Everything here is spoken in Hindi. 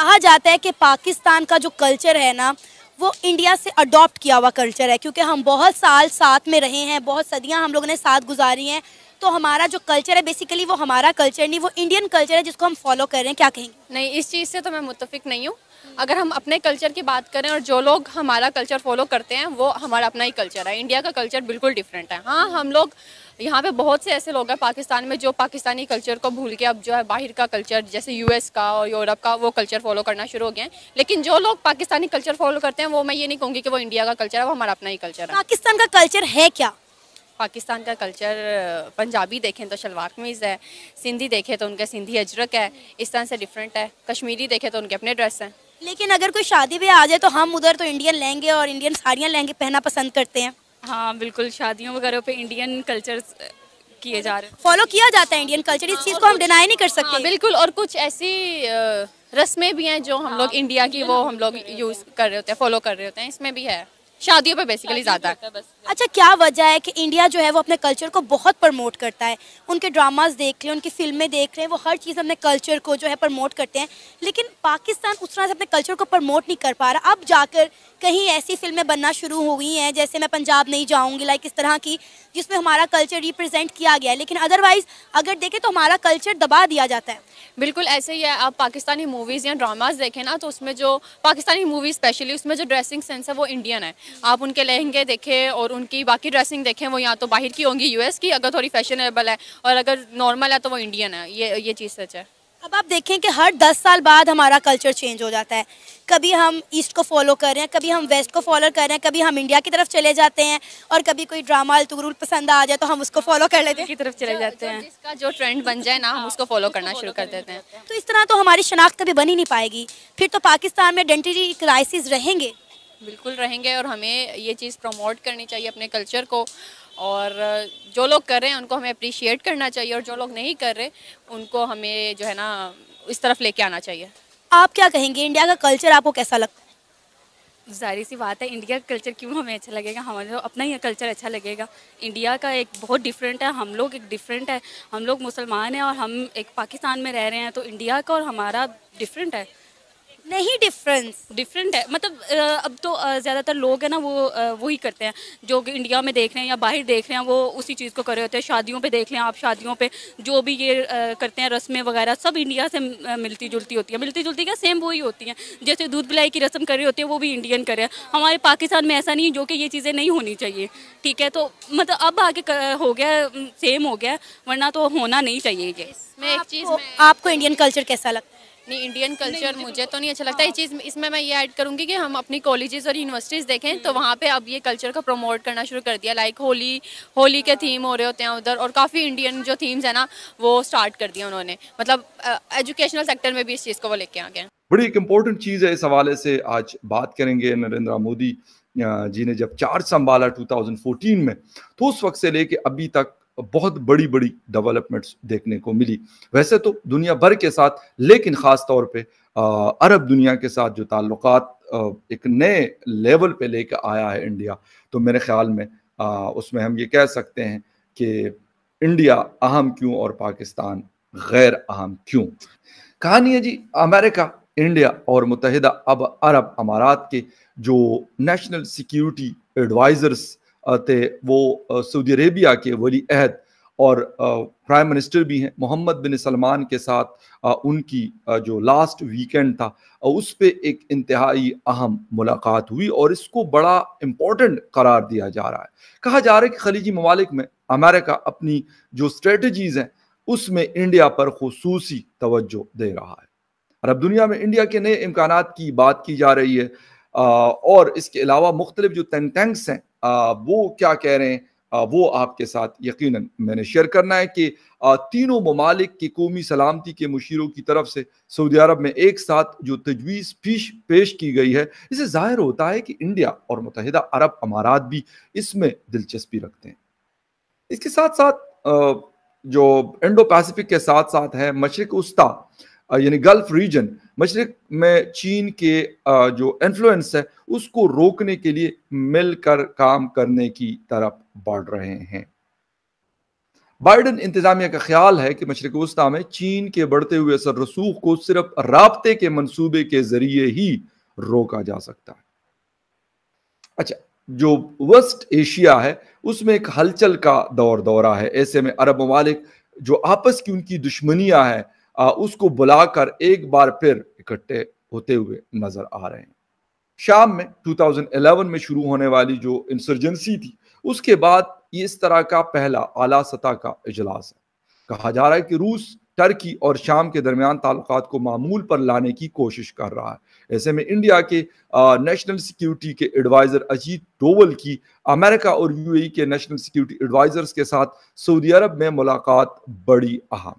कहा जाता है कि पाकिस्तान का जो कल्चर है ना वो इंडिया से अडॉप्ट किया हुआ कल्चर है क्योंकि हम बहुत साल साथ में रहे हैं बहुत सदियां हम लोगों ने साथ गुजारी हैं तो हमारा जो कल्चर है बेसिकली वो हमारा कल्चर नहीं वो इंडियन कल्चर है जिसको हम फॉलो कर रहे हैं क्या कहेंगे नहीं इस चीज़ से तो मैं मुतफिक नहीं हूँ अगर हम अपने कल्चर की बात करें और जो लोग हमारा कल्चर फॉलो करते हैं वो हमारा अपना ही कल्चर है इंडिया का कल्चर बिल्कुल डिफरेंट है हाँ हम लोग यहाँ पे बहुत से ऐसे लोग हैं पाकिस्तान में जो पाकिस्तानी कल्चर को भूल के अब जो है बाहर का कल्चर जैसे यूएस का और यूरोप का वो कल्चर फॉलो करना शुरू हो गए हैं लेकिन जो लोग पाकिस्तानी कल्चर फॉलो करते हैं वो मैं ये नहीं कहूँगी कि वो इंडिया का कल्चर है वो हमारा अपना ही कल्चर है पाकिस्तान का कल्चर है क्या पाकिस्तान का कल्चर पंजाबी देखें तो शलवार कमीज़ है सिंधी देखें तो उनका सिंधी अजरक है इस तरह से डिफरेंट है कश्मीरी देखें तो उनके अपने ड्रेस हैं लेकिन अगर कोई शादी भी आ जाए तो हम उधर तो इंडियन लहंगे और इंडियन साड़ियाँ लहंगे पहना पसंद करते हैं हाँ बिल्कुल शादियों वगैरह पे इंडियन कल्चर किए जा रहे हैं फॉलो किया जाता है इंडियन कल्चर इस हाँ, चीज़ को हम डिनाई नहीं कर सकते हाँ, बिल्कुल और कुछ ऐसी रस्में भी हैं जो हम लोग इंडिया हाँ, की वो हम लोग यूज़ कर रहे होते हैं फॉलो कर रहे होते हैं इसमें भी है शादियों पे बेसिकली ज़्यादा अच्छा क्या वजह है कि इंडिया जो है वो अपने कल्चर को बहुत प्रमोट करता है उनके ड्रामाज देख रहे हैं उनकी फिल्में देख रहे हैं वो हर चीज़ अपने कल्चर को जो है प्रमोट करते हैं लेकिन पाकिस्तान उस तरह से अपने कल्चर को प्रमोट नहीं कर पा रहा अब जाकर कहीं ऐसी फिल्में बनना शुरू हुई हैं जैसे मैं पंजाब नहीं जाऊँगी लाइक इस तरह की जिसमें हमारा कल्चर रिप्रेजेंट किया गया है लेकिन अदरवाइज़ अगर देखें तो हमारा कल्चर दबा दिया जाता है बिल्कुल ऐसे ही है आप पाकिस्तानी मूवीज़ या ड्रामाज देखें ना तो उसमें जो पाकिस्तानी मूवी स्पेशली उसमें जो ड्रेसिंग सेंस है वो इंडियन है आप उनके लहंगे देखें और उनकी बाकी ड्रेसिंग देखें वो यहाँ तो बाहर की होंगी यूएस की अगर थोड़ी फैशनेबल है और अगर नॉर्मल है तो वो इंडियन है ये ये चीज़ सच है अब आप देखें कि हर दस साल बाद हमारा कल्चर चेंज हो जाता है कभी हम ईस्ट को फॉलो कर रहे हैं कभी हम वेस्ट को फॉलो कर रहे हैं कभी हम इंडिया की तरफ चले जाते हैं और कभी कोई ड्रामा अलतुगरुल पसंद आ जाए तो हम उसको फॉलो कर लेते हैं की तरफ चले जाते हैं जिसका जो ट्रेंड बन जाए ना हम उसको फॉलो करना शुरू कर देते हैं तो इस तरह तो हमारी शनाख्त कभी बन ही नहीं पाएगी फिर तो पाकिस्तान में आइडेंटिटी क्राइसिस रहेंगे बिल्कुल रहेंगे और हमें ये चीज़ प्रमोट करनी चाहिए अपने कल्चर को और जो लोग कर रहे हैं उनको हमें अप्रिशिएट करना चाहिए और जो लोग नहीं कर रहे उनको हमें जो है ना इस तरफ लेके आना चाहिए आप क्या कहेंगे इंडिया का कल्चर आपको कैसा लगता है जाहिर सी बात है इंडिया का कल्चर क्यों हमें अच्छा लगेगा हमारे तो अपना ही कल्चर अच्छा लगेगा इंडिया का एक बहुत डिफरेंट है हम लोग एक डिफरेंट है हम लोग मुसलमान हैं और हम एक पाकिस्तान में रह रहे हैं तो इंडिया का और हमारा डिफरेंट है नहीं डिफरेंस डिफरेंट है मतलब अब तो ज़्यादातर लोग हैं ना वो वही करते हैं जो इंडिया में देख रहे हैं या बाहर देख रहे हैं वो उसी चीज़ को कर रहे होते हैं शादियों पे देख लें आप शादियों पे जो भी ये करते हैं रस्में वगैरह सब इंडिया से मिलती जुलती होती है मिलती जुलती क्या सेम वही होती हैं जैसे दूध बिलाई की रस्म कर रही होती है वो भी इंडियन करे हमारे पाकिस्तान में ऐसा नहीं है जो कि ये चीज़ें नहीं होनी चाहिए ठीक है तो मतलब अब आगे हो गया सेम हो गया वरना तो होना नहीं चाहिए ये एक चीज़ आपको इंडियन कल्चर कैसा लगता है अपनी इंडियन कल्चर मुझे तो नहीं अच्छा लगता ये हाँ। चीज़ इसमें मैं ये ऐड करूँगी कि हम अपनी कॉलेजेस और यूनिवर्सिटीज़ देखें तो वहाँ पे अब ये कल्चर को प्रमोट करना शुरू कर दिया लाइक होली होली के थीम हो रहे होते हैं उधर और काफ़ी इंडियन जो थीम्स हैं ना वो स्टार्ट कर दिया उन्होंने मतलब एजुकेशनल सेक्टर में भी इस चीज़ को वो लेके आ गए बड़ी एक इम्पोर्टेंट चीज़ है इस हवाले से आज बात करेंगे नरेंद्र मोदी जी ने जब चार्ज संभाला 2014 में तो उस वक्त से लेके अभी तक बहुत बड़ी बड़ी डेवलपमेंट्स देखने को मिली वैसे तो दुनिया भर के साथ लेकिन ख़ास तौर पे अरब दुनिया के साथ जो ताल्लुक एक नए लेवल पे लेके आया है इंडिया तो मेरे ख्याल में आ, उसमें हम ये कह सकते हैं कि इंडिया अहम क्यों और पाकिस्तान गैर अहम क्यों कहानी है जी अमेरिका इंडिया और मुतहदा अब अरब अमारात के जो नेशनल सिक्योरिटी एडवाइज़र्स थे वो सऊदी अरेबिया के वली अहद और प्राइम मिनिस्टर भी हैं मोहम्मद बिन सलमान के साथ उनकी जो लास्ट वीकेंड था उस पर एक इंतहाई अहम मुलाकात हुई और इसको बड़ा इम्पोर्टेंट करार दिया जा रहा है कहा जा रहा है कि खलीजी ममालिक में अमेरिका अपनी जो स्ट्रेटजीज़ हैं उसमें इंडिया पर खसूसी तवज्जो दे रहा है अरब दुनिया में इंडिया के नए इम्कान की बात की जा रही है और इसके अलावा मुख्तलिफ जो टैंक्स हैं वो क्या कह रहे हैं वो आपके साथ यकीनन मैंने शेयर करना है कि तीनों ममालिक की कौमी सलामती के मुशीरों की तरफ से सऊदी अरब में एक साथ जो तजवीज़ पेश पेश की गई है इसे ज़ाहिर होता है कि इंडिया और मुतहदा अरब अमारात भी इसमें दिलचस्पी रखते हैं इसके साथ साथ जो इंडो पैसिफिक के साथ साथ है मशरक उस्ता यानी गल्फ रीजन मशरक में चीन के जो इन्फ्लुएंस है उसको रोकने के लिए मिलकर काम करने की तरफ बढ़ रहे हैं बाइडन इंतजामिया का ख्याल है कि मशरक वस्ता में चीन के बढ़ते हुए असर रसूख को सिर्फ रबते के मनसूबे के जरिए ही रोका जा सकता है अच्छा जो वेस्ट एशिया है उसमें एक हलचल का दौर दौरा है ऐसे में अरब ममालिक जो आपस की उनकी दुश्मनियां हैं उसको बुलाकर एक बार फिर इकट्ठे होते हुए नजर आ रहे हैं शाम में 2011 में शुरू होने वाली जो इंसर्जेंसी थी उसके बाद इस तरह का पहला आला सतह का इजलास है कहा जा रहा है कि रूस टर्की और शाम के दरमियान ताल्लुक को मामूल पर लाने की कोशिश कर रहा है ऐसे में इंडिया के नेशनल सिक्योरिटी के एडवाइज़र अजीत डोवल की अमेरिका और यूएई के नेशनल सिक्योरिटी एडवाइज़र्स के साथ सऊदी अरब में मुलाकात बड़ी अहम